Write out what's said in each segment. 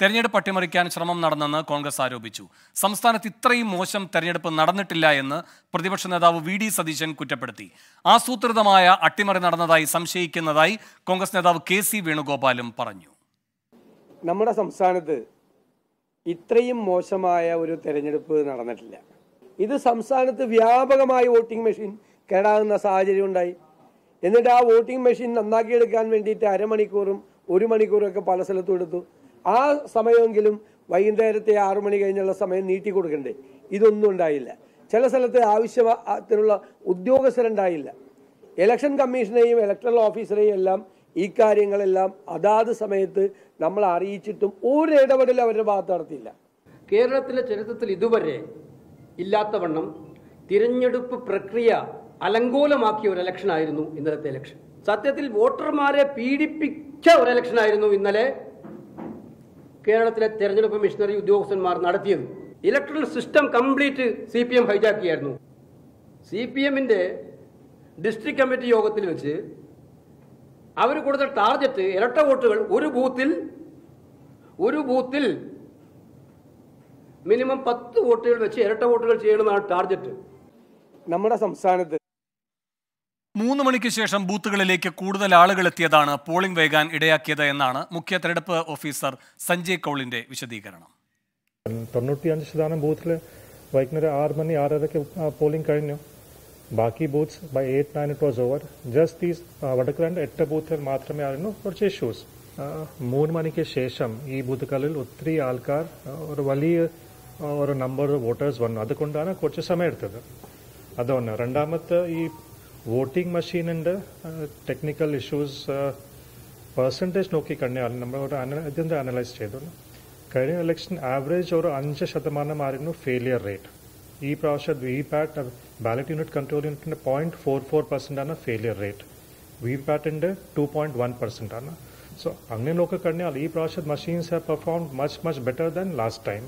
തെരഞ്ഞെടുപ്പ് അട്ടിമറിക്കാൻ ശ്രമം നടന്നെന്ന് കോൺഗ്രസ് ആരോപിച്ചു സംസ്ഥാനത്ത് ഇത്രയും മോശം തെരഞ്ഞെടുപ്പ് നടന്നിട്ടില്ല എന്ന് പ്രതിപക്ഷ നേതാവ് വി ഡി സതീശൻ കുറ്റപ്പെടുത്തി ആസൂത്രിതമായ അട്ടിമറി നടന്നതായി സംശയിക്കുന്നതായി കോൺഗ്രസ് നേതാവ് കെ സി വേണുഗോപാലും പറഞ്ഞു നമ്മുടെ സംസ്ഥാനത്ത് ഇത്രയും മോശമായ ഒരു തെരഞ്ഞെടുപ്പ് നടന്നിട്ടില്ല ഇത് സംസ്ഥാനത്ത് വ്യാപകമായി വോട്ടിംഗ് മെഷീൻ കേടാകുന്ന സാഹചര്യം ഉണ്ടായി എന്നിട്ട് ആ വോട്ടിംഗ് മെഷീൻ നന്നാക്കിയെടുക്കാൻ വേണ്ടിയിട്ട് അരമണിക്കൂറും ഒരു മണിക്കൂറും ഒക്കെ പല സ്ഥലത്തും എടുത്തു ആ സമയമെങ്കിലും വൈകുന്നേരത്തെ ആറു മണി കഴിഞ്ഞുള്ള സമയം നീട്ടി കൊടുക്കണ്ടേ ഇതൊന്നും ഉണ്ടായില്ല ചില സ്ഥലത്ത് ആവശ്യത്തിനുള്ള ഉദ്യോഗസ്ഥരുണ്ടായില്ല ഇലക്ഷൻ കമ്മീഷനെയും ഇലക്ട്രൽ ഓഫീസറെയും എല്ലാം ഈ കാര്യങ്ങളെല്ലാം അതാത് സമയത്ത് നമ്മൾ അറിയിച്ചിട്ടും ഒരു ഇടപെടൽ അവരുടെ ഭാഗത്ത് നടത്തിയില്ല കേരളത്തിലെ ചരിത്രത്തിൽ ഇതുവരെ ഇല്ലാത്തവണ്ണം തിരഞ്ഞെടുപ്പ് പ്രക്രിയ അലങ്കോലമാക്കിയ ഒരു ഇലക്ഷൻ ഇന്നലത്തെ ഇലക്ഷൻ സത്യത്തിൽ വോട്ടർമാരെ പീഡിപ്പിച്ച ഒരു ഇലക്ഷൻ ഇന്നലെ കേരളത്തിലെ തെരഞ്ഞെടുപ്പ് മിഷണറി ഉദ്യോഗസ്ഥന്മാർ നടത്തിയത് electoral system complete C P M ഹൈജാക്കിയായിരുന്നു സി പി എമ്മിൻ്റെ ഡിസ്ട്രിക്ട് കമ്മിറ്റി യോഗത്തിൽ വെച്ച് അവർ കൊടുത്ത ടാർഗറ്റ് ഇരട്ട വോട്ടുകൾ ഒരു ബൂത്തിൽ ഒരു ബൂത്തിൽ മിനിമം പത്ത് വോട്ടുകൾ വെച്ച് ഇരട്ട വോട്ടുകൾ ചെയ്യണമെന്നാണ് ടാർഗറ്റ് നമ്മുടെ സംസ്ഥാനത്ത് മൂന്ന് മണിക്ക് ശേഷം ബൂത്തുകളിലേക്ക് കൂടുതൽ ആളുകൾ എത്തിയതാണ് പോളിംഗ് വൈകാൻ ഇടയാക്കിയത് എന്നാണ് മുഖ്യ തെരഞ്ഞെടുപ്പ് ഓഫീസർ സഞ്ജയ് കൗളിന്റെ വിശദീകരണം തൊണ്ണൂറ്റിയഞ്ച് ശതമാനം ബൂത്തിൽ വൈകുന്നേരം ആറ് മണി ആറരയ്ക്ക് പോളിംഗ് കഴിഞ്ഞു ബാക്കി booths by eight nine it was over just ഈ വടക്കുരണ്ട് എട്ട് ബൂത്തുകൾ മാത്രമേ ആയിരുന്നു കുറച്ച് ഇഷ്യൂസ് മൂന്ന് മണിക്ക് ശേഷം ഈ ബൂത്തുകളിൽ ഒത്തിരി ആൾക്കാർ ഒരു വലിയ ഒരു നമ്പർ വോട്ടേഴ്സ് വന്നു അതുകൊണ്ടാണ് കുറച്ച് സമയം എടുത്തത് അതൊന്ന് രണ്ടാമത്തെ ഈ voting machine and technical issues percentage നോക്കി കഴിഞ്ഞാൽ നമ്മൾ ഒരു ഇതിൻ്റെ അനലൈസ് ചെയ്തു കഴിഞ്ഞ ഇലക്ഷൻ ആവറേജ് ഒരു അഞ്ച് ശതമാനമായിരുന്നു ഫെയിലിയർ റേറ്റ് ഈ പ്രാവശ്യം V PAT ballot unit control യൂണിറ്റിൻ്റെ പോയിന്റ് ഫോർ ഫോർ പെർസെൻ്റ് ആണ് ഫെയിലിയർ റേറ്റ് വി പാറ്റിൻ്റെ ടു പോയിന്റ് വൺ പെർസെൻ്റ് ആണ് സോ അങ്ങനെ നോക്കി കഴിഞ്ഞാൽ ഈ പ്രാവശ്യം machines have perform much much better than last time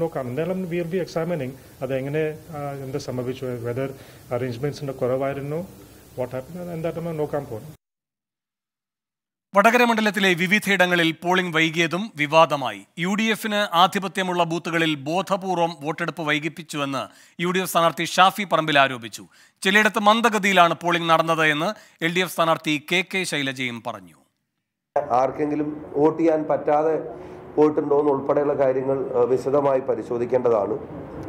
നോക്കാം എന്തായാലും വിൽ ബി എക്സാമിനിങ് അതെങ്ങനെ എന്ത് സംഭവിച്ചു വെദർ അറേഞ്ച്മെന്റ്സിന്റെ കുറവായിരുന്നു വാട്ട് ഹാപ്പൻ എന്തായിട്ടും നോക്കാൻ പോകുന്നു വടകര മണ്ഡലത്തിലെ വിവിധയിടങ്ങളിൽ പോളിംഗ് വൈകിയതും വിവാദമായി യു ഡി എഫിന് ആധിപത്യമുള്ള ബൂത്തുകളിൽ ബോധപൂർവം വോട്ടെടുപ്പ് വൈകിപ്പിച്ചുവെന്ന് യു ഡി എഫ് സ്ഥാനാർത്ഥി ഷാഫി പറമ്പിൽ ആരോപിച്ചു ചിലയിടത്ത് മന്ദഗതിയിലാണ് പോളിംഗ് നടന്നത് എന്ന് എൽ ഡി എഫ് സ്ഥാനാർത്ഥി കെ കെ ശൈലജയും പറഞ്ഞു ആർക്കെങ്കിലും വോട്ട് ചെയ്യാൻ പറ്റാതെ പോയിട്ടുണ്ടോ എന്നുൾപ്പെടെയുള്ള കാര്യങ്ങൾ വിശദമായി പരിശോധിക്കേണ്ടതാണ്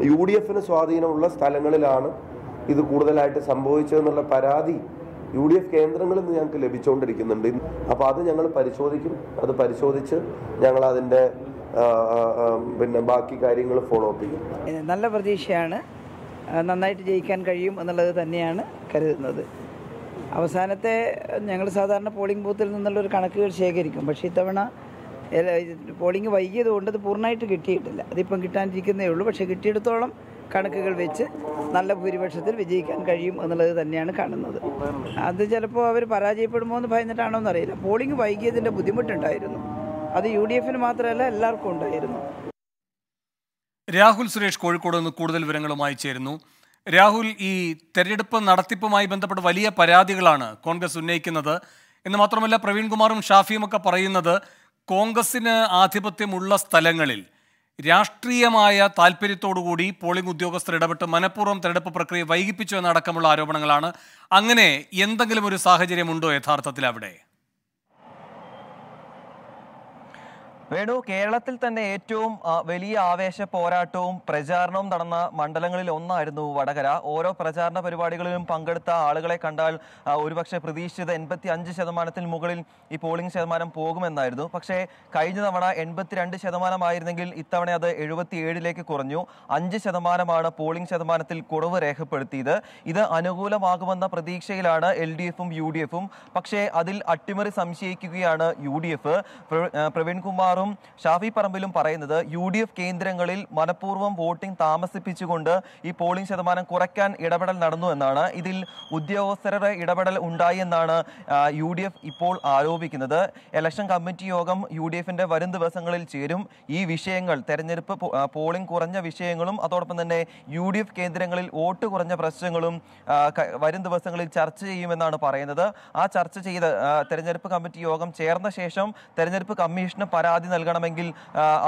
യു ഡി എഫിന് സ്വാധീനമുള്ള സ്ഥലങ്ങളിലാണ് ഇത് കൂടുതലായിട്ട് സംഭവിച്ചതെന്നുള്ള പരാതി യു ഡി എഫ് കേന്ദ്രങ്ങളിൽ നിന്ന് ഞങ്ങൾക്ക് ലഭിച്ചുകൊണ്ടിരിക്കുന്നുണ്ട് അപ്പോൾ അത് ഞങ്ങൾ പരിശോധിക്കും അത് പരിശോധിച്ച് ഞങ്ങൾ അതിൻ്റെ പിന്നെ ബാക്കി കാര്യങ്ങൾ ഫോളോ അപ്പ് ചെയ്യും നല്ല പ്രതീക്ഷയാണ് നന്നായിട്ട് ജയിക്കാൻ കഴിയും എന്നുള്ളത് തന്നെയാണ് കരുതുന്നത് അവസാനത്തെ ഞങ്ങൾ സാധാരണ പോളിംഗ് ബൂത്തിൽ നിന്നുള്ള ഒരു കണക്കുകൾ ശേഖരിക്കും പക്ഷേ ഇത്തവണ വൈകിയത് വൈകിയതുകൊണ്ട് അത് പൂർണ്ണമായിട്ട് കിട്ടിയിട്ടില്ല അതിപ്പം കിട്ടാനിരിക്കുന്നേ ഉള്ളൂ പക്ഷേ കിട്ടിയെടുത്തോളം കണക്കുകൾ വെച്ച് നല്ല ഭൂരിപക്ഷത്തിൽ വിജയിക്കാൻ കഴിയും എന്നുള്ളത് തന്നെയാണ് കാണുന്നത് അത് ചിലപ്പോൾ അവർ പരാജയപ്പെടുമോ എന്ന് ഭയന്നിട്ടാണോ എന്നറിയില്ല പോളിങ് വൈകിയതിൻ്റെ ബുദ്ധിമുട്ടുണ്ടായിരുന്നു അത് യു ഡി എഫിന് മാത്രമല്ല എല്ലാവർക്കും ഉണ്ടായിരുന്നു രാഹുൽ സുരേഷ് കോഴിക്കോട് നിന്ന് കൂടുതൽ വിവരങ്ങളുമായി ചേരുന്നു രാഹുൽ ഈ തെരഞ്ഞെടുപ്പ് നടത്തിപ്പുമായി ബന്ധപ്പെട്ട വലിയ പരാതികളാണ് കോൺഗ്രസ് ഉന്നയിക്കുന്നത് എന്ന് മാത്രമല്ല പ്രവീൺകുമാറും ഷാഫിയും ഒക്കെ പറയുന്നത് കോൺഗ്രസിന് ആധിപത്യമുള്ള സ്ഥലങ്ങളിൽ രാഷ്ട്രീയമായ താല്പര്യത്തോടുകൂടി പോളിംഗ് ഉദ്യോഗസ്ഥർ ഇടപെട്ട് മനഃപൂർവ്വം തെരഞ്ഞെടുപ്പ് പ്രക്രിയ വൈകിപ്പിച്ചു എന്നടക്കമുള്ള ആരോപണങ്ങളാണ് അങ്ങനെ എന്തെങ്കിലും ഒരു സാഹചര്യമുണ്ടോ യഥാർത്ഥത്തിൽ അവിടെ വേണു കേരളത്തിൽ തന്നെ ഏറ്റവും വലിയ ആവേശ പോരാട്ടവും പ്രചാരണവും നടന്ന മണ്ഡലങ്ങളിൽ ഒന്നായിരുന്നു വടകര ഓരോ പ്രചാരണ പരിപാടികളിലും പങ്കെടുത്ത ആളുകളെ കണ്ടാൽ ഒരുപക്ഷെ പ്രതീക്ഷിച്ചത് എൺപത്തി അഞ്ച് ശതമാനത്തിൽ മുകളിൽ ഈ പോളിംഗ് ശതമാനം പോകുമെന്നായിരുന്നു പക്ഷേ കഴിഞ്ഞ തവണ എൺപത്തിരണ്ട് ശതമാനമായിരുന്നെങ്കിൽ ഇത്തവണ അത് എഴുപത്തി ഏഴിലേക്ക് കുറഞ്ഞു അഞ്ച് ശതമാനമാണ് പോളിംഗ് ശതമാനത്തിൽ കുറവ് രേഖപ്പെടുത്തിയത് ഇത് അനുകൂലമാകുമെന്ന പ്രതീക്ഷയിലാണ് എൽ ഡി എഫും യു ഡി എഫും പക്ഷേ അതിൽ അട്ടിമറി സംശയിക്കുകയാണ് യു ഡി എഫ് പ്രവീൺകുമാറും നേതാവും ഷാഫി പറമ്പിലും പറയുന്നത് യു ഡി എഫ് കേന്ദ്രങ്ങളിൽ മനഃപൂർവ്വം വോട്ടിംഗ് താമസിപ്പിച്ചുകൊണ്ട് ഈ പോളിംഗ് ശതമാനം കുറയ്ക്കാൻ ഇടപെടൽ നടന്നു എന്നാണ് ഇതിൽ ഉദ്യോഗസ്ഥരുടെ ഇടപെടൽ ഉണ്ടായി എന്നാണ് യു ഡി എഫ് ഇപ്പോൾ ആരോപിക്കുന്നത് ഇലക്ഷൻ കമ്മിറ്റി യോഗം യു ഡി എഫിന്റെ വരും ദിവസങ്ങളിൽ ചേരും ഈ വിഷയങ്ങൾ തെരഞ്ഞെടുപ്പ് പോളിംഗ് കുറഞ്ഞ വിഷയങ്ങളും അതോടൊപ്പം തന്നെ യു ഡി എഫ് കേന്ദ്രങ്ങളിൽ വോട്ട് കുറഞ്ഞ പ്രശ്നങ്ങളും വരും ദിവസങ്ങളിൽ ചർച്ച ചെയ്യുമെന്നാണ് പറയുന്നത് ആ ചർച്ച ചെയ്ത് തെരഞ്ഞെടുപ്പ് കമ്മിറ്റി യോഗം ചേർന്ന ശേഷം തെരഞ്ഞെടുപ്പ് കമ്മീഷന് പരാതി നൽകണമെങ്കിൽ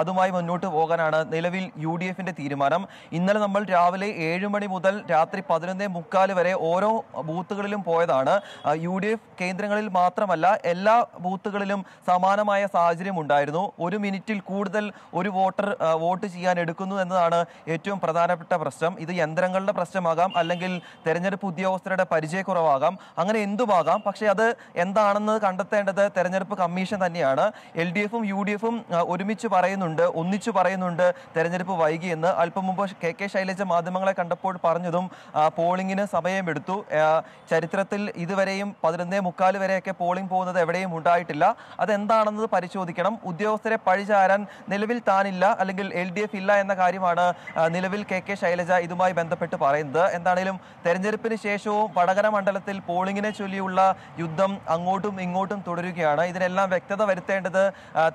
അതുമായി മുന്നോട്ട് പോകാനാണ് നിലവിൽ യു ഡി എഫിന്റെ തീരുമാനം ഇന്നലെ നമ്മൾ രാവിലെ ഏഴ് മണി മുതൽ രാത്രി പതിനൊന്നേ മുക്കാൽ വരെ ഓരോ ബൂത്തുകളിലും പോയതാണ് യു ഡി എഫ് കേന്ദ്രങ്ങളിൽ മാത്രമല്ല എല്ലാ ബൂത്തുകളിലും സമാനമായ സാഹചര്യം ഉണ്ടായിരുന്നു ഒരു മിനിറ്റിൽ കൂടുതൽ ഒരു വോട്ടർ വോട്ട് ചെയ്യാൻ എടുക്കുന്നു എന്നതാണ് ഏറ്റവും പ്രധാനപ്പെട്ട പ്രശ്നം ഇത് യന്ത്രങ്ങളുടെ പ്രശ്നമാകാം അല്ലെങ്കിൽ തെരഞ്ഞെടുപ്പ് ഉദ്യോഗസ്ഥരുടെ പരിചയക്കുറവാകാം അങ്ങനെ എന്തുമാകാം പക്ഷേ അത് എന്താണെന്ന് കണ്ടെത്തേണ്ടത് തെരഞ്ഞെടുപ്പ് കമ്മീഷൻ തന്നെയാണ് എൽ ഡി എഫും യു ഡി എഫും എൽഡിഎഫും ഒരുമിച്ച് പറയുന്നുണ്ട് ഒന്നിച്ചു പറയുന്നുണ്ട് തെരഞ്ഞെടുപ്പ് വൈകിയെന്ന് അല്പം മുമ്പ് കെ കെ ശൈലജ മാധ്യമങ്ങളെ കണ്ടപ്പോൾ പറഞ്ഞതും പോളിംഗിന് സമയമെടുത്തു ചരിത്രത്തിൽ ഇതുവരെയും പതിനൊന്നേ മുക്കാൽ വരെയൊക്കെ പോളിംഗ് പോകുന്നത് എവിടെയും ഉണ്ടായിട്ടില്ല അതെന്താണെന്നത് പരിശോധിക്കണം ഉദ്യോഗസ്ഥരെ പഴിചാരാൻ നിലവിൽ താനില്ല അല്ലെങ്കിൽ എൽ ഡി എഫ് ഇല്ല എന്ന കാര്യമാണ് നിലവിൽ കെ കെ ശൈലജ ഇതുമായി ബന്ധപ്പെട്ട് പറയുന്നത് എന്താണേലും തെരഞ്ഞെടുപ്പിന് ശേഷവും വടകര മണ്ഡലത്തിൽ പോളിങ്ങിനെ ചൊല്ലിയുള്ള യുദ്ധം അങ്ങോട്ടും ഇങ്ങോട്ടും തുടരുകയാണ് ഇതിനെല്ലാം വ്യക്തത വരുത്തേണ്ടത്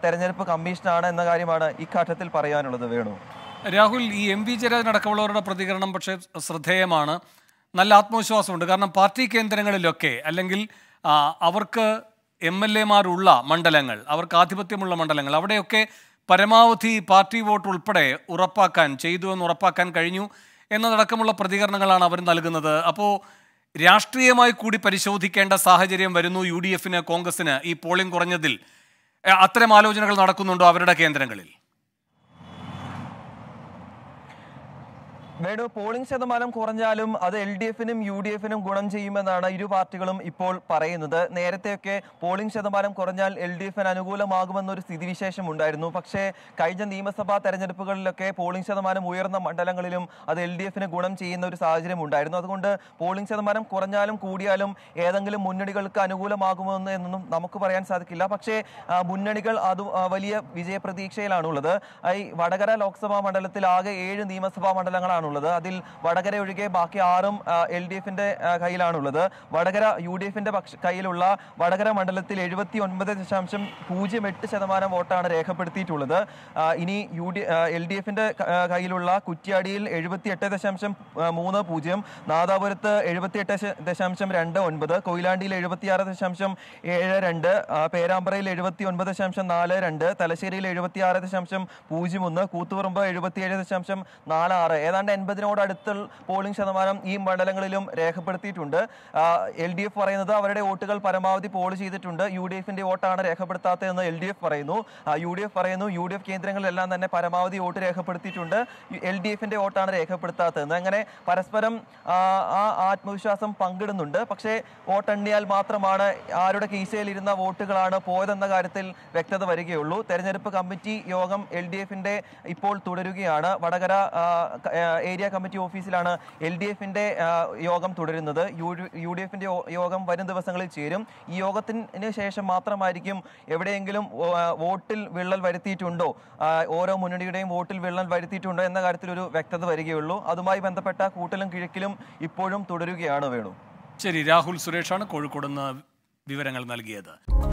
തെരഞ്ഞെടുപ്പ് തെരഞ്ഞെടുപ്പ് കമ്മീഷനാണ് എന്ന കാര്യമാണ് ഇക്കാട്ടത്തിൽ പറയാനുള്ളത് വേണു രാഹുൽ ഈ എം വി ജയരാജൻ അടക്കമുള്ളവരുടെ പ്രതികരണം പക്ഷേ ശ്രദ്ധേയമാണ് നല്ല ആത്മവിശ്വാസമുണ്ട് കാരണം പാർട്ടി കേന്ദ്രങ്ങളിലൊക്കെ അല്ലെങ്കിൽ അവർക്ക് എം എൽ എമാരുള്ള മണ്ഡലങ്ങൾ അവർക്ക് ആധിപത്യമുള്ള മണ്ഡലങ്ങൾ അവിടെയൊക്കെ പരമാവധി പാർട്ടി വോട്ട് ഉൾപ്പെടെ ഉറപ്പാക്കാൻ ചെയ്തു എന്ന് ഉറപ്പാക്കാൻ കഴിഞ്ഞു എന്നതടക്കമുള്ള പ്രതികരണങ്ങളാണ് അവർ നൽകുന്നത് അപ്പോൾ രാഷ്ട്രീയമായി കൂടി പരിശോധിക്കേണ്ട സാഹചര്യം വരുന്നു യു ഡി എഫിന് കോൺഗ്രസിന് ഈ പോളിംഗ് കുറഞ്ഞതിൽ അത്തരം ആലോചനകൾ നടക്കുന്നുണ്ടോ അവരുടെ കേന്ദ്രങ്ങളിൽ വേണു പോളിംഗ് ശതമാനം കുറഞ്ഞാലും അത് എൽ ഡി എഫിനും യു ഡി എഫിനും ഗുണം ചെയ്യുമെന്നാണ് ഇരു പാർട്ടികളും ഇപ്പോൾ പറയുന്നത് നേരത്തെയൊക്കെ പോളിംഗ് ശതമാനം കുറഞ്ഞാൽ എൽ ഡി എഫിന് അനുകൂലമാകുമെന്നൊരു സ്ഥിതിവിശേഷം ഉണ്ടായിരുന്നു പക്ഷേ കഴിഞ്ഞ നിയമസഭാ തെരഞ്ഞെടുപ്പുകളിലൊക്കെ പോളിംഗ് ശതമാനം ഉയർന്ന മണ്ഡലങ്ങളിലും അത് എൽ ഡി എഫിന് ഗുണം ചെയ്യുന്ന ഒരു സാഹചര്യം ഉണ്ടായിരുന്നു അതുകൊണ്ട് പോളിംഗ് ശതമാനം കുറഞ്ഞാലും കൂടിയാലും ഏതെങ്കിലും മുന്നണികൾക്ക് അനുകൂലമാകുമെന്ന് എന്നൊന്നും നമുക്ക് പറയാൻ സാധിക്കില്ല പക്ഷേ മുന്നണികൾ അത് വലിയ വിജയപ്രതീക്ഷയിലാണുള്ളത് ഈ വടകര ലോക്സഭാ മണ്ഡലത്തിൽ ആകെ ഏഴ് നിയമസഭാ മണ്ഡലങ്ങളാണ് ഉള്ളത് അതിൽ വടകര ഒഴികെ ബാക്കി ആറും എൽ ഡി എഫിന്റെ കയ്യിലാണുള്ളത് വടകര യു ഡി എഫിന്റെ കയ്യിലുള്ള വടകര മണ്ഡലത്തിൽ എഴുപത്തി ഒൻപത് ദശാംശം പൂജ്യം എട്ട് ശതമാനം വോട്ടാണ് രേഖപ്പെടുത്തിയിട്ടുള്ളത് ഇനി യു ഡി എൽ ഡി എഫിന്റെ കയ്യിലുള്ള കുറ്റ്യാടിയിൽ എഴുപത്തി എട്ട് ദശാംശം മൂന്ന് പൂജ്യം നാദാപുരത്ത് എഴുപത്തി എട്ട് ദശാംശം രണ്ട് ഒൻപത് കൊയിലാണ്ടിയിൽ എഴുപത്തിയാറ് ദശാംശം ഏഴ് രണ്ട് പേരാമ്പ്രയിൽ എഴുപത്തി ഒൻപത് ദശാംശം നാല് രണ്ട് തലശ്ശേരിയിൽ എഴുപത്തിയാറ് ദശാംശം പൂജ്യം ഒന്ന് കൂത്തുപറമ്പ് എഴുപത്തിയേഴ് ദശാംശം നാല് ആറ് ഏതാണ്ട് എൺപതിനോട് അടുത്ത് പോളിംഗ് ശതമാനം ഈ മണ്ഡലങ്ങളിലും രേഖപ്പെടുത്തിയിട്ടുണ്ട് എൽ ഡി എഫ് പറയുന്നത് അവരുടെ വോട്ടുകൾ പരമാവധി പോൾ ചെയ്തിട്ടുണ്ട് യു ഡി എഫിന്റെ വോട്ടാണ് രേഖപ്പെടുത്താത്തതെന്ന് എൽ ഡി എഫ് പറയുന്നു യു ഡി എഫ് പറയുന്നു യു ഡി എഫ് കേന്ദ്രങ്ങളിലെല്ലാം തന്നെ പരമാവധി വോട്ട് രേഖപ്പെടുത്തിയിട്ടുണ്ട് എൽ ഡി എഫിന്റെ വോട്ടാണ് രേഖപ്പെടുത്താത്തതെന്ന് അങ്ങനെ പരസ്പരം ആ ആത്മവിശ്വാസം പങ്കിടുന്നുണ്ട് പക്ഷേ വോട്ടെണ്ണിയാൽ മാത്രമാണ് ആരുടെ കീശയിലിരുന്ന വോട്ടുകളാണ് പോയതെന്ന കാര്യത്തിൽ വ്യക്തത വരികയുള്ളൂ തെരഞ്ഞെടുപ്പ് കമ്മിറ്റി യോഗം എൽ ഡി എഫിന്റെ ഇപ്പോൾ തുടരുകയാണ് വടകര എ ഏരിയ കമ്മിറ്റി ഓഫീസിലാണ് എൽ ഡി എഫിന്റെ യോഗം തുടരുന്നത് യു ഡി എഫിന്റെ യോഗം വരും ദിവസങ്ങളിൽ ചേരും ഈ യോഗത്തിന് ശേഷം മാത്രമായിരിക്കും എവിടെയെങ്കിലും വോട്ടിൽ വിള്ളൽ വരുത്തിയിട്ടുണ്ടോ ഓരോ മുന്നണിയുടെയും വോട്ടിൽ വിള്ളൽ വരുത്തിയിട്ടുണ്ടോ എന്ന കാര്യത്തിൽ ഒരു വ്യക്തത വരികയുള്ളൂ അതുമായി ബന്ധപ്പെട്ട കൂട്ടലും കിഴക്കിലും ഇപ്പോഴും തുടരുകയാണ് വേണു ശരി രാഹുൽ സുരേഷാണ് കോഴിക്കോട് നിന്ന് വിവരങ്ങൾ നൽകിയത്